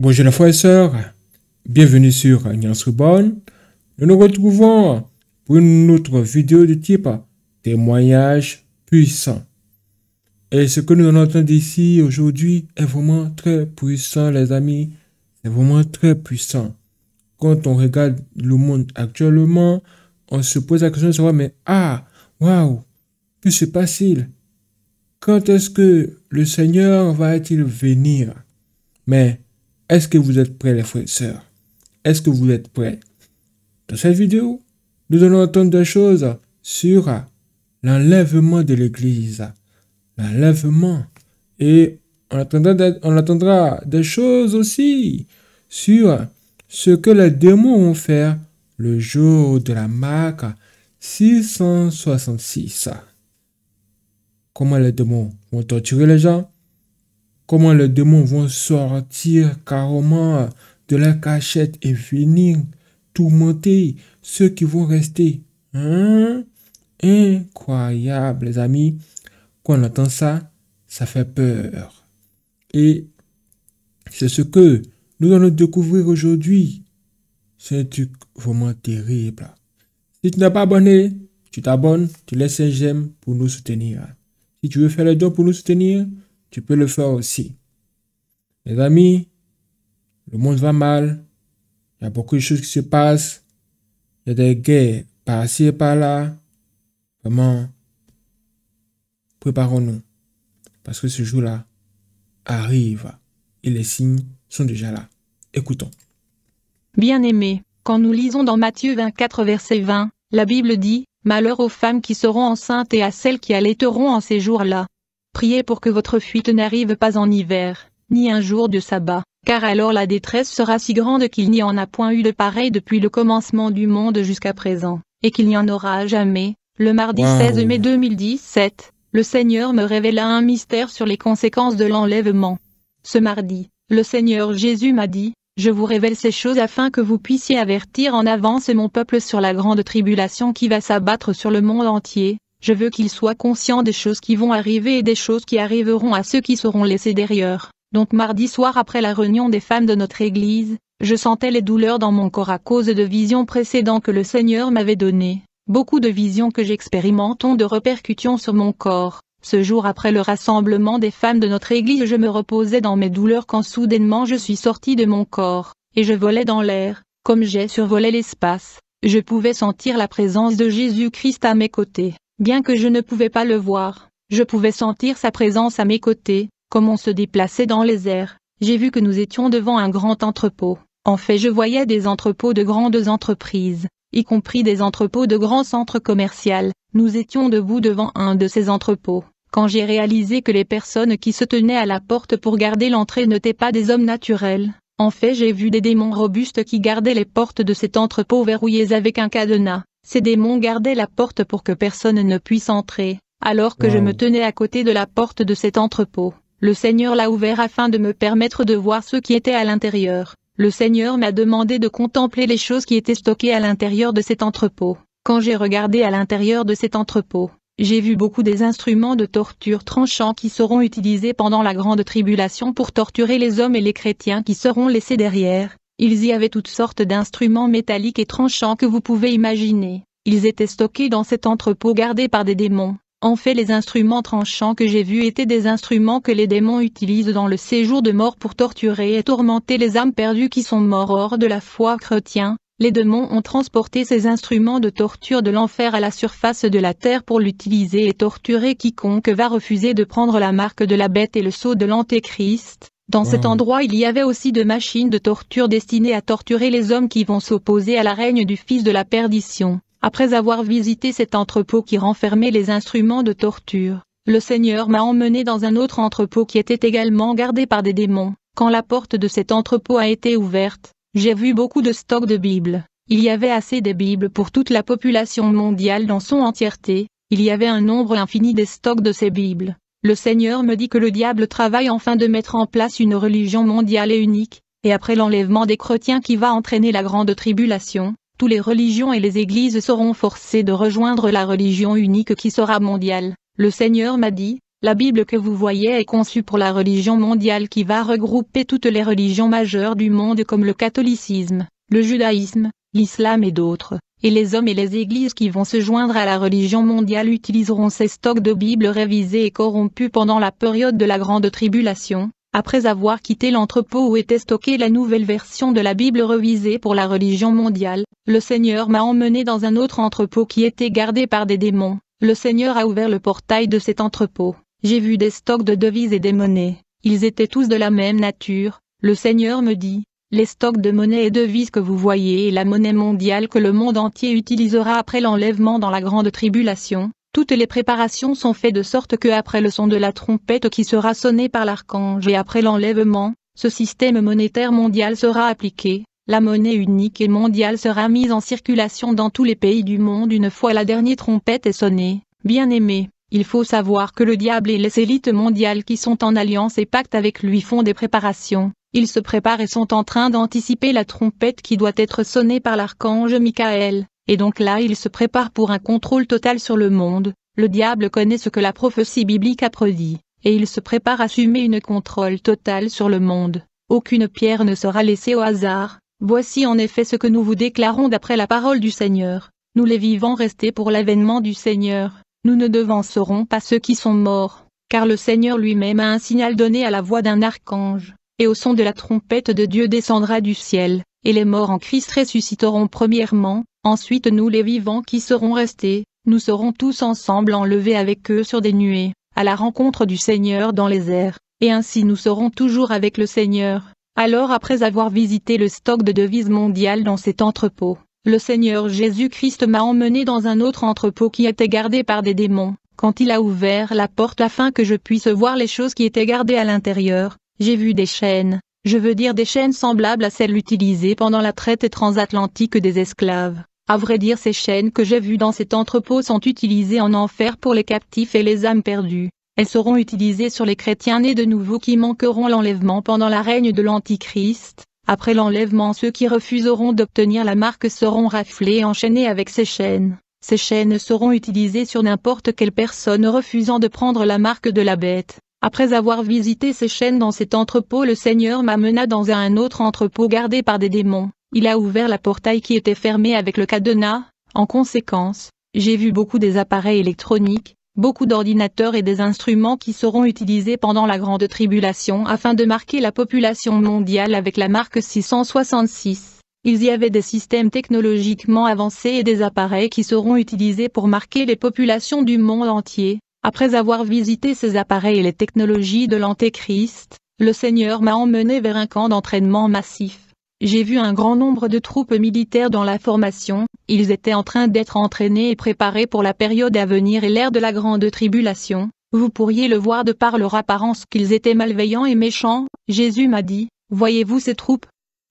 Bonjour les frères et sœurs, bienvenue sur bonne Nous nous retrouvons pour une autre vidéo de type témoignage puissant. Et ce que nous entendons ici aujourd'hui est vraiment très puissant les amis, c'est vraiment très puissant. Quand on regarde le monde actuellement, on se pose la question de savoir mais ah, waouh, que se passe Quand est-ce que le Seigneur va-t-il venir Mais est-ce que vous êtes prêts, les frères et sœurs Est-ce que vous êtes prêts Dans cette vidéo, nous allons entendre des choses sur l'enlèvement de l'Église. L'enlèvement. Et on attendra, on attendra des choses aussi sur ce que les démons vont faire le jour de la marque 666. Comment les démons vont torturer les gens comment les démons vont sortir carrément de la cachette et finir tourmenter ceux qui vont rester. Hein? Incroyable, les amis. Quand on entend ça, ça fait peur. Et c'est ce que nous allons découvrir aujourd'hui. C'est un truc vraiment terrible. Si tu n'as pas abonné, tu t'abonnes, tu laisses un j'aime pour nous soutenir. Si tu veux faire le don pour nous soutenir, tu peux le faire aussi. Mes amis, le monde va mal. Il y a beaucoup de choses qui se passent. Il y a des guerres par-ci et par-là. Vraiment, préparons-nous. Parce que ce jour-là arrive et les signes sont déjà là. Écoutons. Bien-aimés, quand nous lisons dans Matthieu 24, verset 20, la Bible dit Malheur aux femmes qui seront enceintes et à celles qui allaiteront en ces jours-là. Priez pour que votre fuite n'arrive pas en hiver, ni un jour de sabbat, car alors la détresse sera si grande qu'il n'y en a point eu de pareil depuis le commencement du monde jusqu'à présent, et qu'il n'y en aura jamais. Le mardi 16 mai 2017, le Seigneur me révéla un mystère sur les conséquences de l'enlèvement. Ce mardi, le Seigneur Jésus m'a dit, je vous révèle ces choses afin que vous puissiez avertir en avance mon peuple sur la grande tribulation qui va s'abattre sur le monde entier, je veux qu'ils soient conscients des choses qui vont arriver et des choses qui arriveront à ceux qui seront laissés derrière. Donc mardi soir après la réunion des femmes de notre église, je sentais les douleurs dans mon corps à cause de visions précédentes que le Seigneur m'avait données. Beaucoup de visions que j'expérimente ont de répercussions sur mon corps. Ce jour après le rassemblement des femmes de notre église je me reposais dans mes douleurs quand soudainement je suis sorti de mon corps, et je volais dans l'air, comme j'ai survolé l'espace, je pouvais sentir la présence de Jésus-Christ à mes côtés. Bien que je ne pouvais pas le voir, je pouvais sentir sa présence à mes côtés, comme on se déplaçait dans les airs. J'ai vu que nous étions devant un grand entrepôt. En fait, je voyais des entrepôts de grandes entreprises, y compris des entrepôts de grands centres commerciaux. Nous étions debout devant un de ces entrepôts. Quand j'ai réalisé que les personnes qui se tenaient à la porte pour garder l'entrée n'étaient pas des hommes naturels, en fait j'ai vu des démons robustes qui gardaient les portes de cet entrepôt verrouillées avec un cadenas. Ces démons gardaient la porte pour que personne ne puisse entrer, alors que je me tenais à côté de la porte de cet entrepôt. Le Seigneur l'a ouvert afin de me permettre de voir ce qui était à l'intérieur. Le Seigneur m'a demandé de contempler les choses qui étaient stockées à l'intérieur de cet entrepôt. Quand j'ai regardé à l'intérieur de cet entrepôt, j'ai vu beaucoup des instruments de torture tranchants qui seront utilisés pendant la grande tribulation pour torturer les hommes et les chrétiens qui seront laissés derrière, ils y avaient toutes sortes d'instruments métalliques et tranchants que vous pouvez imaginer. Ils étaient stockés dans cet entrepôt gardé par des démons. En fait les instruments tranchants que j'ai vus étaient des instruments que les démons utilisent dans le séjour de mort pour torturer et tourmenter les âmes perdues qui sont mortes hors de la foi chrétien. Les démons ont transporté ces instruments de torture de l'enfer à la surface de la terre pour l'utiliser et torturer quiconque va refuser de prendre la marque de la bête et le sceau de l'antéchrist. Dans cet hmm. endroit il y avait aussi de machines de torture destinées à torturer les hommes qui vont s'opposer à la règne du fils de la perdition. Après avoir visité cet entrepôt qui renfermait les instruments de torture, le Seigneur m'a emmené dans un autre entrepôt qui était également gardé par des démons. Quand la porte de cet entrepôt a été ouverte, j'ai vu beaucoup de stocks de Bibles. Il y avait assez de Bibles pour toute la population mondiale dans son entièreté, il y avait un nombre infini des stocks de ces Bibles. Le Seigneur me dit que le diable travaille enfin de mettre en place une religion mondiale et unique, et après l'enlèvement des chrétiens qui va entraîner la grande tribulation, tous les religions et les églises seront forcées de rejoindre la religion unique qui sera mondiale. Le Seigneur m'a dit, la Bible que vous voyez est conçue pour la religion mondiale qui va regrouper toutes les religions majeures du monde comme le catholicisme, le judaïsme, l'islam et d'autres et les hommes et les églises qui vont se joindre à la religion mondiale utiliseront ces stocks de Bibles révisées et corrompues pendant la période de la Grande Tribulation, après avoir quitté l'entrepôt où était stockée la nouvelle version de la Bible revisée pour la religion mondiale, le Seigneur m'a emmené dans un autre entrepôt qui était gardé par des démons. Le Seigneur a ouvert le portail de cet entrepôt. J'ai vu des stocks de devises et des monnaies. Ils étaient tous de la même nature. Le Seigneur me dit, les stocks de monnaie et devises que vous voyez et la monnaie mondiale que le monde entier utilisera après l'enlèvement dans la grande tribulation. Toutes les préparations sont faites de sorte que après le son de la trompette qui sera sonnée par l'archange et après l'enlèvement, ce système monétaire mondial sera appliqué. La monnaie unique et mondiale sera mise en circulation dans tous les pays du monde une fois la dernière trompette est sonnée. Bien aimé. Il faut savoir que le diable et les élites mondiales qui sont en alliance et pacte avec lui font des préparations. Ils se préparent et sont en train d'anticiper la trompette qui doit être sonnée par l'archange Michael, et donc là ils se préparent pour un contrôle total sur le monde, le diable connaît ce que la prophétie biblique a prédit, et il se prépare à assumer une contrôle totale sur le monde, aucune pierre ne sera laissée au hasard, voici en effet ce que nous vous déclarons d'après la parole du Seigneur, nous les vivants restés pour l'avènement du Seigneur, nous ne devancerons pas ceux qui sont morts, car le Seigneur lui-même a un signal donné à la voix d'un archange et au son de la trompette de Dieu descendra du ciel, et les morts en Christ ressusciteront premièrement, ensuite nous les vivants qui serons restés, nous serons tous ensemble enlevés avec eux sur des nuées, à la rencontre du Seigneur dans les airs, et ainsi nous serons toujours avec le Seigneur. Alors après avoir visité le stock de devises mondiales dans cet entrepôt, le Seigneur Jésus-Christ m'a emmené dans un autre entrepôt qui était gardé par des démons, quand il a ouvert la porte afin que je puisse voir les choses qui étaient gardées à l'intérieur, j'ai vu des chaînes, je veux dire des chaînes semblables à celles utilisées pendant la traite transatlantique des esclaves. À vrai dire ces chaînes que j'ai vues dans cet entrepôt sont utilisées en enfer pour les captifs et les âmes perdues. Elles seront utilisées sur les chrétiens nés de nouveau qui manqueront l'enlèvement pendant la règne de l'Antichrist. Après l'enlèvement ceux qui refuseront d'obtenir la marque seront raflés et enchaînés avec ces chaînes. Ces chaînes seront utilisées sur n'importe quelle personne refusant de prendre la marque de la bête. Après avoir visité ces chaînes dans cet entrepôt le Seigneur m'amena dans un autre entrepôt gardé par des démons. Il a ouvert la portail qui était fermée avec le cadenas. En conséquence, j'ai vu beaucoup des appareils électroniques, beaucoup d'ordinateurs et des instruments qui seront utilisés pendant la grande tribulation afin de marquer la population mondiale avec la marque 666. Ils y avaient des systèmes technologiquement avancés et des appareils qui seront utilisés pour marquer les populations du monde entier. Après avoir visité ces appareils et les technologies de l'Antéchrist, le Seigneur m'a emmené vers un camp d'entraînement massif. J'ai vu un grand nombre de troupes militaires dans la formation, ils étaient en train d'être entraînés et préparés pour la période à venir et l'ère de la grande tribulation, vous pourriez le voir de par leur apparence qu'ils étaient malveillants et méchants, Jésus m'a dit, voyez-vous ces troupes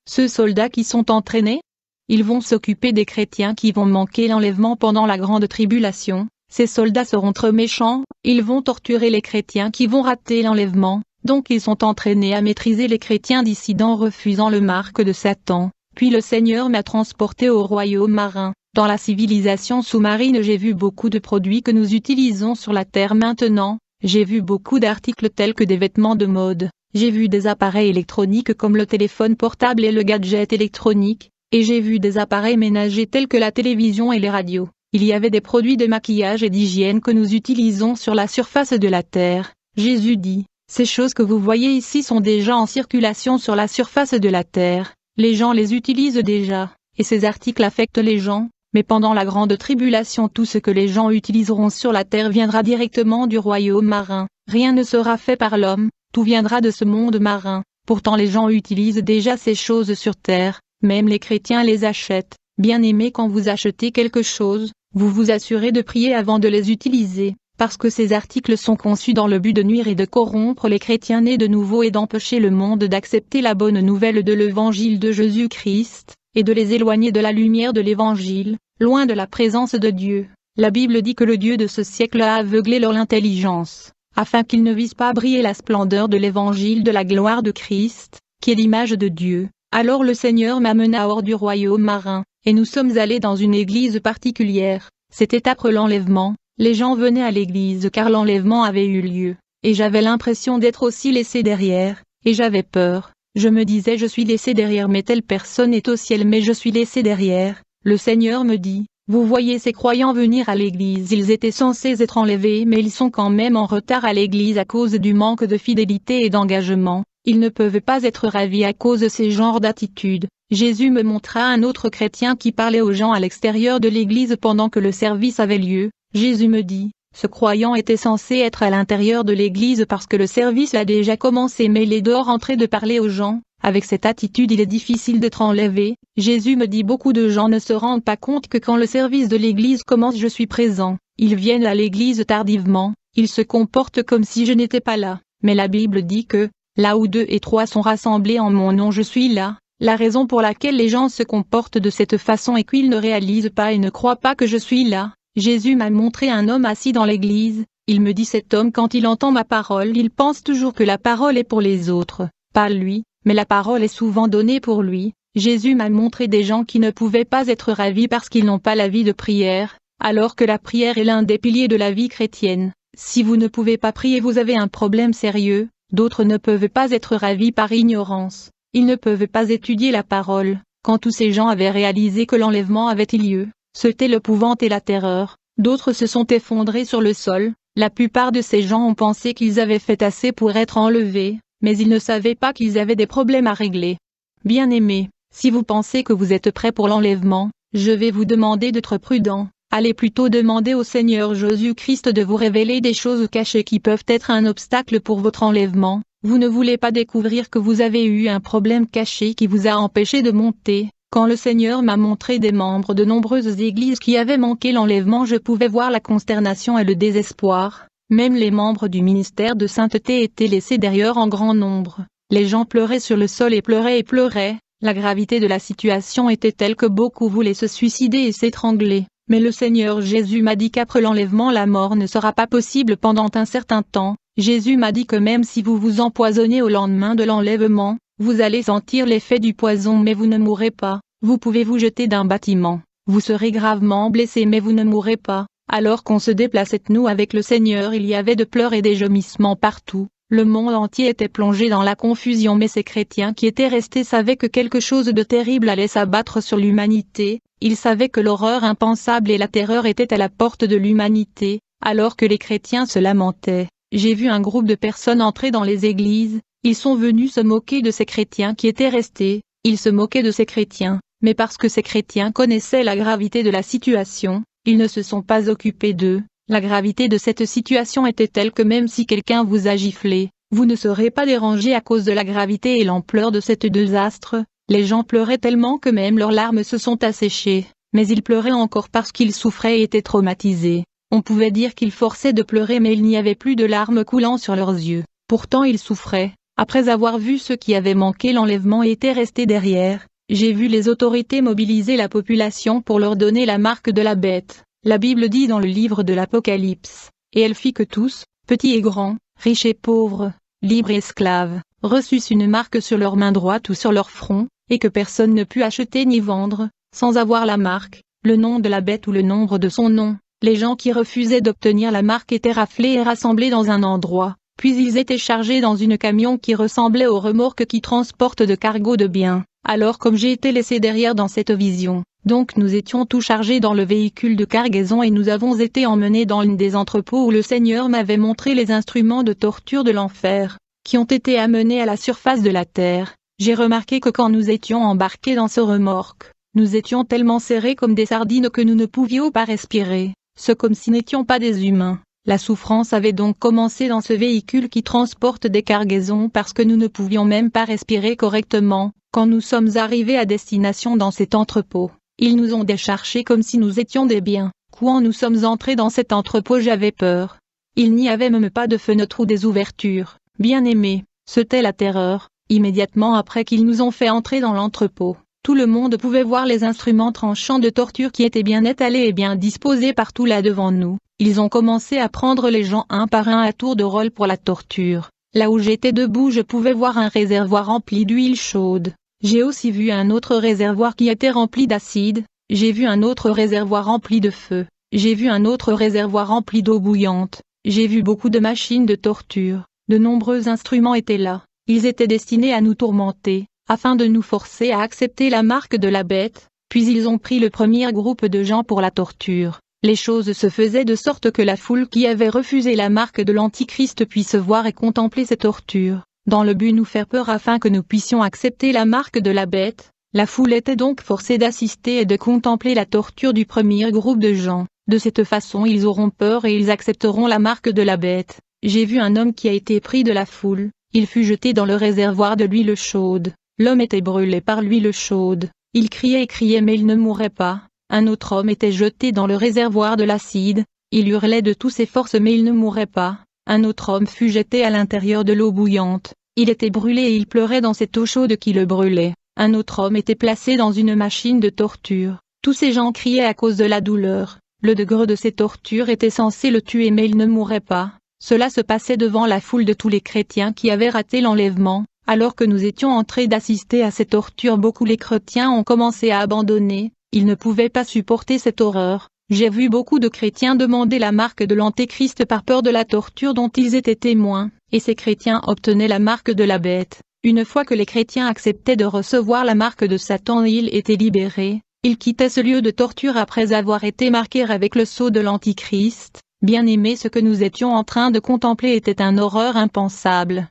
Ceux soldats qui sont entraînés Ils vont s'occuper des chrétiens qui vont manquer l'enlèvement pendant la grande tribulation, ces soldats seront trop méchants, ils vont torturer les chrétiens qui vont rater l'enlèvement, donc ils sont entraînés à maîtriser les chrétiens dissidents refusant le marque de Satan. Puis le Seigneur m'a transporté au royaume marin. Dans la civilisation sous-marine j'ai vu beaucoup de produits que nous utilisons sur la Terre maintenant, j'ai vu beaucoup d'articles tels que des vêtements de mode, j'ai vu des appareils électroniques comme le téléphone portable et le gadget électronique, et j'ai vu des appareils ménagers tels que la télévision et les radios. Il y avait des produits de maquillage et d'hygiène que nous utilisons sur la surface de la terre. Jésus dit, ces choses que vous voyez ici sont déjà en circulation sur la surface de la terre. Les gens les utilisent déjà, et ces articles affectent les gens, mais pendant la grande tribulation tout ce que les gens utiliseront sur la terre viendra directement du royaume marin. Rien ne sera fait par l'homme, tout viendra de ce monde marin. Pourtant les gens utilisent déjà ces choses sur terre, même les chrétiens les achètent. Bien aimé quand vous achetez quelque chose, vous vous assurez de prier avant de les utiliser, parce que ces articles sont conçus dans le but de nuire et de corrompre les chrétiens nés de nouveau et d'empêcher le monde d'accepter la bonne nouvelle de l'évangile de Jésus-Christ, et de les éloigner de la lumière de l'évangile, loin de la présence de Dieu. La Bible dit que le Dieu de ce siècle a aveuglé leur intelligence, afin qu'ils ne visent pas briller la splendeur de l'évangile de la gloire de Christ, qui est l'image de Dieu. Alors le Seigneur m'amena hors du royaume marin, et nous sommes allés dans une église particulière. C'était après l'enlèvement, les gens venaient à l'église car l'enlèvement avait eu lieu, et j'avais l'impression d'être aussi laissé derrière, et j'avais peur. Je me disais je suis laissé derrière mais telle personne est au ciel mais je suis laissé derrière. Le Seigneur me dit, vous voyez ces croyants venir à l'église, ils étaient censés être enlevés mais ils sont quand même en retard à l'église à cause du manque de fidélité et d'engagement, ils ne peuvent pas être ravis à cause de ces genres d'attitudes. Jésus me montra un autre chrétien qui parlait aux gens à l'extérieur de l'église pendant que le service avait lieu. Jésus me dit, ce croyant était censé être à l'intérieur de l'église parce que le service a déjà commencé mais il est dehors en de parler aux gens, avec cette attitude il est difficile d'être enlevé, Jésus me dit beaucoup de gens ne se rendent pas compte que quand le service de l'église commence je suis présent, ils viennent à l'église tardivement, ils se comportent comme si je n'étais pas là, mais la Bible dit que, là où deux et trois sont rassemblés en mon nom je suis là, la raison pour laquelle les gens se comportent de cette façon et qu'ils ne réalisent pas et ne croient pas que je suis là. Jésus m'a montré un homme assis dans l'église, il me dit cet homme quand il entend ma parole il pense toujours que la parole est pour les autres, pas lui, mais la parole est souvent donnée pour lui. Jésus m'a montré des gens qui ne pouvaient pas être ravis parce qu'ils n'ont pas la vie de prière, alors que la prière est l'un des piliers de la vie chrétienne. Si vous ne pouvez pas prier vous avez un problème sérieux, D'autres ne peuvent pas être ravis par ignorance, ils ne peuvent pas étudier la parole. Quand tous ces gens avaient réalisé que l'enlèvement avait eu lieu, c'était l'épouvante et la terreur, d'autres se sont effondrés sur le sol, la plupart de ces gens ont pensé qu'ils avaient fait assez pour être enlevés, mais ils ne savaient pas qu'ils avaient des problèmes à régler. bien aimé, si vous pensez que vous êtes prêt pour l'enlèvement, je vais vous demander d'être prudent, Allez plutôt demander au Seigneur Jésus-Christ de vous révéler des choses cachées qui peuvent être un obstacle pour votre enlèvement. Vous ne voulez pas découvrir que vous avez eu un problème caché qui vous a empêché de monter. Quand le Seigneur m'a montré des membres de nombreuses églises qui avaient manqué l'enlèvement je pouvais voir la consternation et le désespoir. Même les membres du ministère de sainteté étaient laissés derrière en grand nombre. Les gens pleuraient sur le sol et pleuraient et pleuraient. La gravité de la situation était telle que beaucoup voulaient se suicider et s'étrangler. Mais le Seigneur Jésus m'a dit qu'après l'enlèvement la mort ne sera pas possible pendant un certain temps, Jésus m'a dit que même si vous vous empoisonnez au lendemain de l'enlèvement, vous allez sentir l'effet du poison mais vous ne mourrez pas, vous pouvez vous jeter d'un bâtiment, vous serez gravement blessé mais vous ne mourrez pas, alors qu'on se déplaçait nous avec le Seigneur il y avait de pleurs et des gémissements partout, le monde entier était plongé dans la confusion mais ces chrétiens qui étaient restés savaient que quelque chose de terrible allait s'abattre sur l'humanité, ils savaient que l'horreur impensable et la terreur étaient à la porte de l'humanité, alors que les chrétiens se lamentaient. J'ai vu un groupe de personnes entrer dans les églises, ils sont venus se moquer de ces chrétiens qui étaient restés, ils se moquaient de ces chrétiens, mais parce que ces chrétiens connaissaient la gravité de la situation, ils ne se sont pas occupés d'eux, la gravité de cette situation était telle que même si quelqu'un vous a giflé, vous ne serez pas dérangé à cause de la gravité et l'ampleur de cette désastre. Les gens pleuraient tellement que même leurs larmes se sont asséchées, mais ils pleuraient encore parce qu'ils souffraient et étaient traumatisés. On pouvait dire qu'ils forçaient de pleurer mais il n'y avait plus de larmes coulant sur leurs yeux. Pourtant ils souffraient. Après avoir vu ceux qui avaient manqué l'enlèvement et étaient restés derrière, j'ai vu les autorités mobiliser la population pour leur donner la marque de la bête. La Bible dit dans le livre de l'Apocalypse, Et elle fit que tous, petits et grands, riches et pauvres, libres et esclaves, reçussent une marque sur leur main droite ou sur leur front, et que personne ne put acheter ni vendre, sans avoir la marque, le nom de la bête ou le nombre de son nom. Les gens qui refusaient d'obtenir la marque étaient raflés et rassemblés dans un endroit, puis ils étaient chargés dans une camion qui ressemblait aux remorques qui transportent de cargo de biens. Alors comme j'ai été laissé derrière dans cette vision, donc nous étions tout chargés dans le véhicule de cargaison et nous avons été emmenés dans l'une des entrepôts où le Seigneur m'avait montré les instruments de torture de l'enfer, qui ont été amenés à la surface de la terre. J'ai remarqué que quand nous étions embarqués dans ce remorque, nous étions tellement serrés comme des sardines que nous ne pouvions pas respirer, ce comme si n'étions pas des humains. La souffrance avait donc commencé dans ce véhicule qui transporte des cargaisons parce que nous ne pouvions même pas respirer correctement, quand nous sommes arrivés à destination dans cet entrepôt, ils nous ont déchargés comme si nous étions des biens. Quand nous sommes entrés dans cet entrepôt j'avais peur. Il n'y avait même pas de fenêtres ou des ouvertures. Bien aimé, c'était la terreur. Immédiatement après qu'ils nous ont fait entrer dans l'entrepôt, tout le monde pouvait voir les instruments tranchants de torture qui étaient bien étalés et bien disposés partout là devant nous. Ils ont commencé à prendre les gens un par un à tour de rôle pour la torture. Là où j'étais debout je pouvais voir un réservoir rempli d'huile chaude. J'ai aussi vu un autre réservoir qui était rempli d'acide, j'ai vu un autre réservoir rempli de feu, j'ai vu un autre réservoir rempli d'eau bouillante, j'ai vu beaucoup de machines de torture, de nombreux instruments étaient là, ils étaient destinés à nous tourmenter, afin de nous forcer à accepter la marque de la bête, puis ils ont pris le premier groupe de gens pour la torture. Les choses se faisaient de sorte que la foule qui avait refusé la marque de l'Antichrist puisse voir et contempler ces tortures dans le but nous faire peur afin que nous puissions accepter la marque de la bête. La foule était donc forcée d'assister et de contempler la torture du premier groupe de gens. De cette façon ils auront peur et ils accepteront la marque de la bête. J'ai vu un homme qui a été pris de la foule, il fut jeté dans le réservoir de l'huile chaude. L'homme était brûlé par l'huile chaude, il criait et criait mais il ne mourait pas. Un autre homme était jeté dans le réservoir de l'acide, il hurlait de toutes ses forces mais il ne mourait pas. Un autre homme fut jeté à l'intérieur de l'eau bouillante, il était brûlé et il pleurait dans cette eau chaude qui le brûlait. Un autre homme était placé dans une machine de torture. Tous ces gens criaient à cause de la douleur. Le degré de ces tortures était censé le tuer mais il ne mourait pas. Cela se passait devant la foule de tous les chrétiens qui avaient raté l'enlèvement. Alors que nous étions entrés d'assister à ces tortures beaucoup les chrétiens ont commencé à abandonner, ils ne pouvaient pas supporter cette horreur, j'ai vu beaucoup de chrétiens demander la marque de l'antéchrist par peur de la torture dont ils étaient témoins, et ces chrétiens obtenaient la marque de la bête. Une fois que les chrétiens acceptaient de recevoir la marque de Satan ils étaient libérés, ils quittaient ce lieu de torture après avoir été marqués avec le sceau de l'antéchrist. Bien aimé ce que nous étions en train de contempler était un horreur impensable.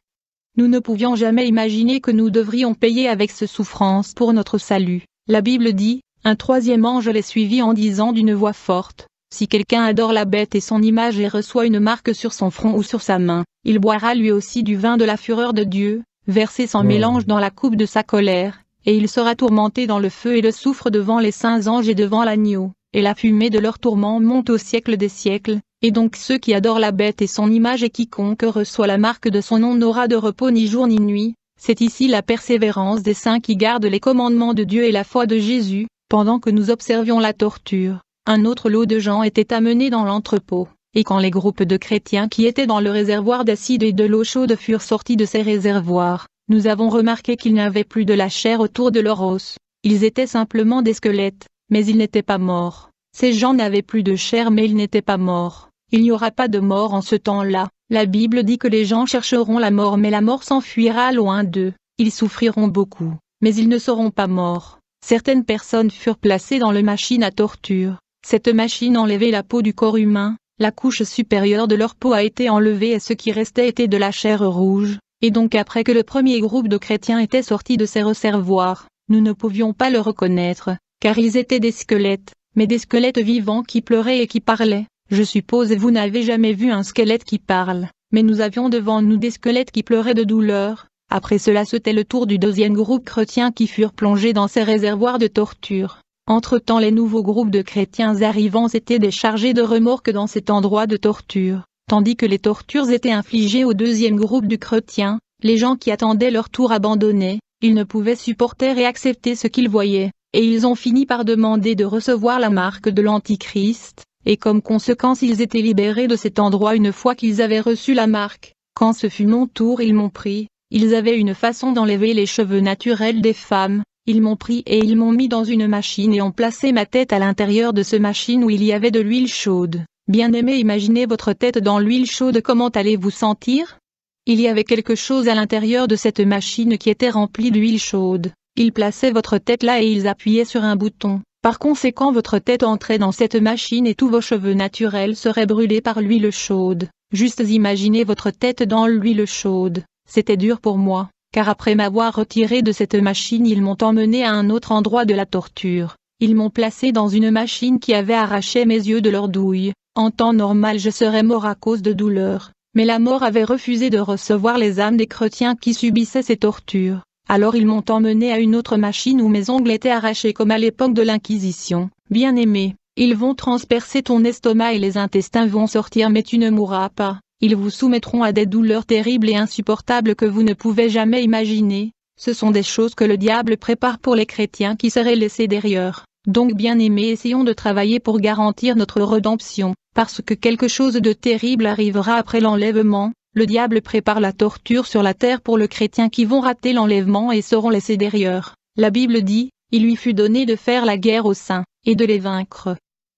Nous ne pouvions jamais imaginer que nous devrions payer avec ce souffrance pour notre salut. La Bible dit, un troisième ange les suivit en disant d'une voix forte, Si quelqu'un adore la bête et son image et reçoit une marque sur son front ou sur sa main, il boira lui aussi du vin de la fureur de Dieu, versé sans hmm. mélange dans la coupe de sa colère, et il sera tourmenté dans le feu et le souffre devant les saints anges et devant l'agneau, et la fumée de leur tourment monte au siècle des siècles, et donc ceux qui adorent la bête et son image et quiconque reçoit la marque de son nom n'aura de repos ni jour ni nuit, c'est ici la persévérance des saints qui gardent les commandements de Dieu et la foi de Jésus, pendant que nous observions la torture, un autre lot de gens était amené dans l'entrepôt, et quand les groupes de chrétiens qui étaient dans le réservoir d'acide et de l'eau chaude furent sortis de ces réservoirs, nous avons remarqué qu'ils n'avaient plus de la chair autour de leur os, ils étaient simplement des squelettes, mais ils n'étaient pas morts. Ces gens n'avaient plus de chair mais ils n'étaient pas morts. Il n'y aura pas de mort en ce temps-là. La Bible dit que les gens chercheront la mort mais la mort s'enfuira loin d'eux. Ils souffriront beaucoup, mais ils ne seront pas morts certaines personnes furent placées dans le machine à torture. Cette machine enlevait la peau du corps humain, la couche supérieure de leur peau a été enlevée et ce qui restait était de la chair rouge, et donc après que le premier groupe de chrétiens était sorti de ces réservoirs, nous ne pouvions pas le reconnaître, car ils étaient des squelettes, mais des squelettes vivants qui pleuraient et qui parlaient. Je suppose vous n'avez jamais vu un squelette qui parle, mais nous avions devant nous des squelettes qui pleuraient de douleur, après cela c'était le tour du deuxième groupe chrétien qui furent plongés dans ces réservoirs de torture. Entre-temps les nouveaux groupes de chrétiens arrivants étaient déchargés de remorques dans cet endroit de torture, tandis que les tortures étaient infligées au deuxième groupe du chrétien, les gens qui attendaient leur tour abandonnés, ils ne pouvaient supporter et accepter ce qu'ils voyaient, et ils ont fini par demander de recevoir la marque de l'Antichrist, et comme conséquence ils étaient libérés de cet endroit une fois qu'ils avaient reçu la marque. Quand ce fut mon tour ils m'ont pris, ils avaient une façon d'enlever les cheveux naturels des femmes, ils m'ont pris et ils m'ont mis dans une machine et ont placé ma tête à l'intérieur de ce machine où il y avait de l'huile chaude. Bien-aimé, imaginez votre tête dans l'huile chaude, comment allez-vous sentir Il y avait quelque chose à l'intérieur de cette machine qui était remplie d'huile chaude. Ils plaçaient votre tête là et ils appuyaient sur un bouton. Par conséquent, votre tête entrait dans cette machine et tous vos cheveux naturels seraient brûlés par l'huile chaude. Juste imaginez votre tête dans l'huile chaude. C'était dur pour moi, car après m'avoir retiré de cette machine ils m'ont emmené à un autre endroit de la torture. Ils m'ont placé dans une machine qui avait arraché mes yeux de leur douille. En temps normal je serais mort à cause de douleur, mais la mort avait refusé de recevoir les âmes des chrétiens qui subissaient ces tortures. Alors ils m'ont emmené à une autre machine où mes ongles étaient arrachés comme à l'époque de l'Inquisition. Bien aimé, ils vont transpercer ton estomac et les intestins vont sortir mais tu ne mourras pas. Ils vous soumettront à des douleurs terribles et insupportables que vous ne pouvez jamais imaginer. Ce sont des choses que le diable prépare pour les chrétiens qui seraient laissés derrière. Donc bien-aimés essayons de travailler pour garantir notre redemption, parce que quelque chose de terrible arrivera après l'enlèvement, le diable prépare la torture sur la terre pour le chrétien qui vont rater l'enlèvement et seront laissés derrière. La Bible dit, il lui fut donné de faire la guerre aux saints, et de les vaincre.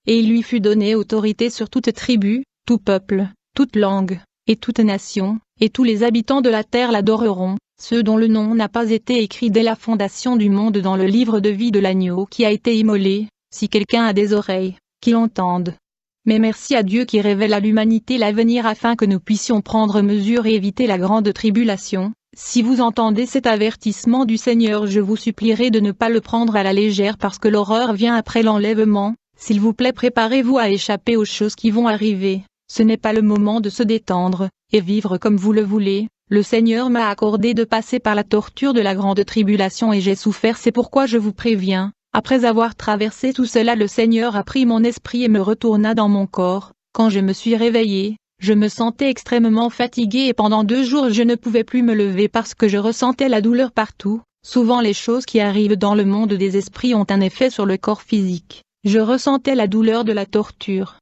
Et il lui fut donné autorité sur toute tribu, tout peuple, toute langue, et toute nation, et tous les habitants de la terre l'adoreront, ceux dont le nom n'a pas été écrit dès la fondation du monde dans le livre de vie de l'agneau qui a été immolé, si quelqu'un a des oreilles, qu'il entende. Mais merci à Dieu qui révèle à l'humanité l'avenir afin que nous puissions prendre mesure et éviter la grande tribulation. Si vous entendez cet avertissement du Seigneur, je vous supplierai de ne pas le prendre à la légère parce que l'horreur vient après l'enlèvement. S'il vous plaît, préparez-vous à échapper aux choses qui vont arriver. Ce n'est pas le moment de se détendre, et vivre comme vous le voulez, le Seigneur m'a accordé de passer par la torture de la grande tribulation et j'ai souffert c'est pourquoi je vous préviens, après avoir traversé tout cela le Seigneur a pris mon esprit et me retourna dans mon corps, quand je me suis réveillé, je me sentais extrêmement fatigué et pendant deux jours je ne pouvais plus me lever parce que je ressentais la douleur partout, souvent les choses qui arrivent dans le monde des esprits ont un effet sur le corps physique, je ressentais la douleur de la torture,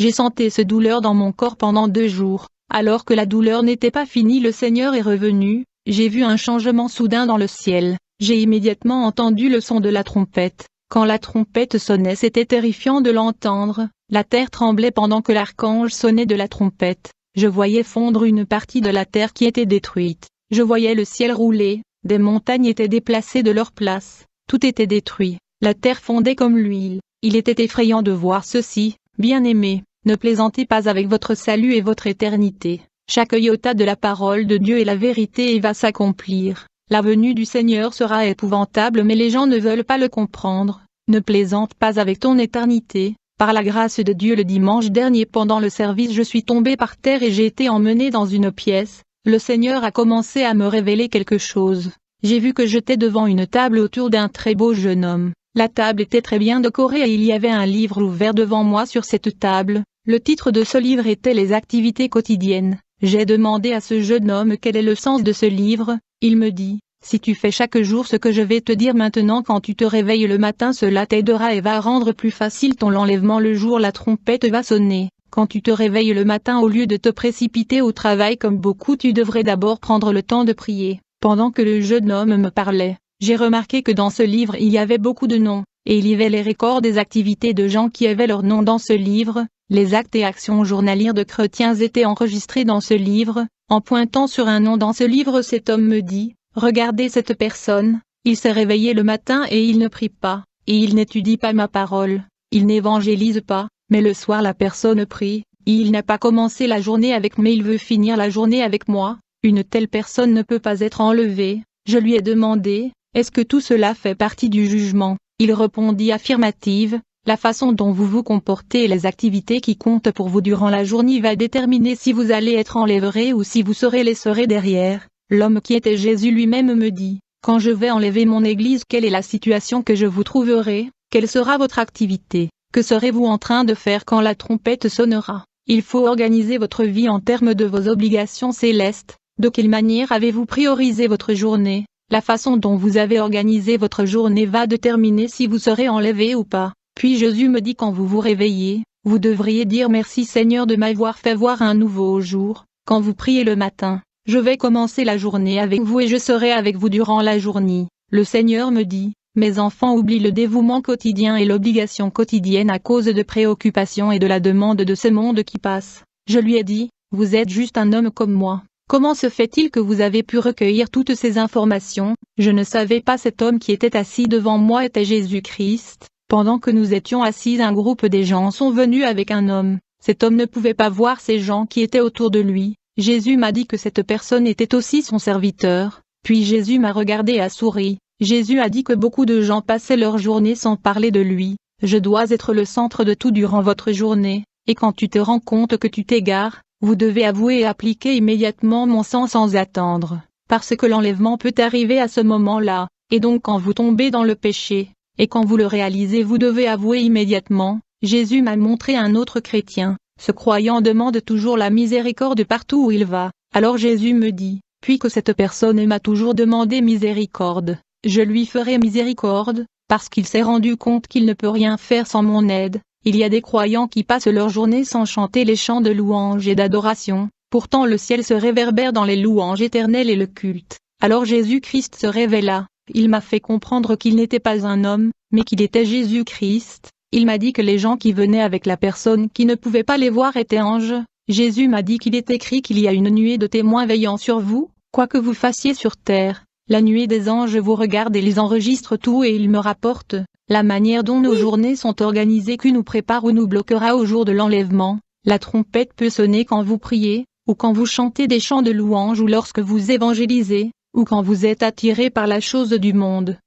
j'ai senti ce douleur dans mon corps pendant deux jours. Alors que la douleur n'était pas finie le Seigneur est revenu, j'ai vu un changement soudain dans le ciel. J'ai immédiatement entendu le son de la trompette. Quand la trompette sonnait c'était terrifiant de l'entendre, la terre tremblait pendant que l'archange sonnait de la trompette, je voyais fondre une partie de la terre qui était détruite, je voyais le ciel rouler, des montagnes étaient déplacées de leur place, tout était détruit, la terre fondait comme l'huile, il était effrayant de voir ceci, bien aimé, ne plaisantez pas avec votre salut et votre éternité. Chaque iota de la parole de Dieu est la vérité et va s'accomplir. La venue du Seigneur sera épouvantable mais les gens ne veulent pas le comprendre. Ne plaisante pas avec ton éternité. Par la grâce de Dieu le dimanche dernier pendant le service je suis tombé par terre et j'ai été emmené dans une pièce. Le Seigneur a commencé à me révéler quelque chose. J'ai vu que j'étais devant une table autour d'un très beau jeune homme. La table était très bien décorée et il y avait un livre ouvert devant moi sur cette table. Le titre de ce livre était Les activités quotidiennes. J'ai demandé à ce jeune homme quel est le sens de ce livre, il me dit, si tu fais chaque jour ce que je vais te dire maintenant quand tu te réveilles le matin cela t'aidera et va rendre plus facile ton enlèvement le jour la trompette va sonner. Quand tu te réveilles le matin au lieu de te précipiter au travail comme beaucoup tu devrais d'abord prendre le temps de prier. Pendant que le jeune homme me parlait, j'ai remarqué que dans ce livre il y avait beaucoup de noms, et il y avait les records des activités de gens qui avaient leur nom dans ce livre, les actes et actions journalières de Chrétiens étaient enregistrés dans ce livre, en pointant sur un nom dans ce livre cet homme me dit, regardez cette personne, il s'est réveillé le matin et il ne prie pas, et il n'étudie pas ma parole, il n'évangélise pas, mais le soir la personne prie, il n'a pas commencé la journée avec mais il veut finir la journée avec moi, une telle personne ne peut pas être enlevée, je lui ai demandé, est-ce que tout cela fait partie du jugement, il répondit affirmative, la façon dont vous vous comportez et les activités qui comptent pour vous durant la journée va déterminer si vous allez être enlèveré ou si vous serez laissé derrière. L'homme qui était Jésus lui-même me dit, quand je vais enlever mon église, quelle est la situation que je vous trouverai, quelle sera votre activité, que serez-vous en train de faire quand la trompette sonnera Il faut organiser votre vie en termes de vos obligations célestes. De quelle manière avez-vous priorisé votre journée La façon dont vous avez organisé votre journée va déterminer si vous serez enlevé ou pas. Puis Jésus me dit quand vous vous réveillez, vous devriez dire merci Seigneur de m'avoir fait voir un nouveau jour, quand vous priez le matin, je vais commencer la journée avec vous et je serai avec vous durant la journée. Le Seigneur me dit, mes enfants oublient le dévouement quotidien et l'obligation quotidienne à cause de préoccupations et de la demande de ce monde qui passe. Je lui ai dit, vous êtes juste un homme comme moi. Comment se fait-il que vous avez pu recueillir toutes ces informations Je ne savais pas cet homme qui était assis devant moi était Jésus-Christ, pendant que nous étions assis un groupe des gens sont venus avec un homme, cet homme ne pouvait pas voir ces gens qui étaient autour de lui, Jésus m'a dit que cette personne était aussi son serviteur, puis Jésus m'a regardé à a souri, Jésus a dit que beaucoup de gens passaient leur journée sans parler de lui, je dois être le centre de tout durant votre journée, et quand tu te rends compte que tu t'égares, vous devez avouer et appliquer immédiatement mon sang sans attendre, parce que l'enlèvement peut arriver à ce moment-là, et donc quand vous tombez dans le péché, et quand vous le réalisez vous devez avouer immédiatement, Jésus m'a montré un autre chrétien, ce croyant demande toujours la miséricorde partout où il va, alors Jésus me dit, puisque cette personne m'a toujours demandé miséricorde, je lui ferai miséricorde, parce qu'il s'est rendu compte qu'il ne peut rien faire sans mon aide, il y a des croyants qui passent leur journée sans chanter les chants de louanges et d'adoration, pourtant le ciel se réverbère dans les louanges éternelles et le culte. Alors Jésus-Christ se révéla, il m'a fait comprendre qu'il n'était pas un homme, mais qu'il était Jésus-Christ. Il m'a dit que les gens qui venaient avec la personne qui ne pouvait pas les voir étaient anges. Jésus m'a dit qu'il est écrit qu'il y a une nuée de témoins veillant sur vous, quoi que vous fassiez sur terre. La nuée des anges vous regarde et les enregistre tout et il me rapporte la manière dont nos journées sont organisées qui nous prépare ou nous bloquera au jour de l'enlèvement. La trompette peut sonner quand vous priez, ou quand vous chantez des chants de louange ou lorsque vous évangélisez, ou quand vous êtes attiré par la chose du monde.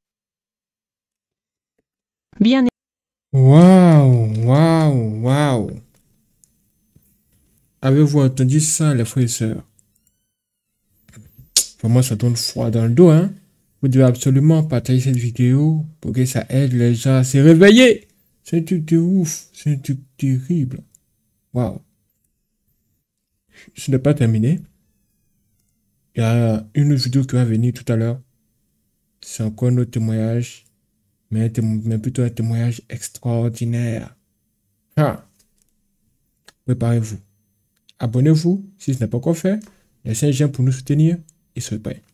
Bien. Waouh, waouh, waouh. Avez-vous entendu ça, les frères et Pour moi, ça donne froid dans le dos, hein Vous devez absolument partager cette vidéo pour que ça aide les gens à se réveiller. C'est un truc de ouf, c'est un truc terrible. Waouh. Ce n'est pas terminé. Il y a une vidéo qui va venir tout à l'heure. C'est encore autre témoignage, mais, plutôt un témoignage extraordinaire. Préparez-vous. Abonnez-vous si ce n'est pas encore fait. Laissez un j'aime pour nous soutenir et soyez prêts.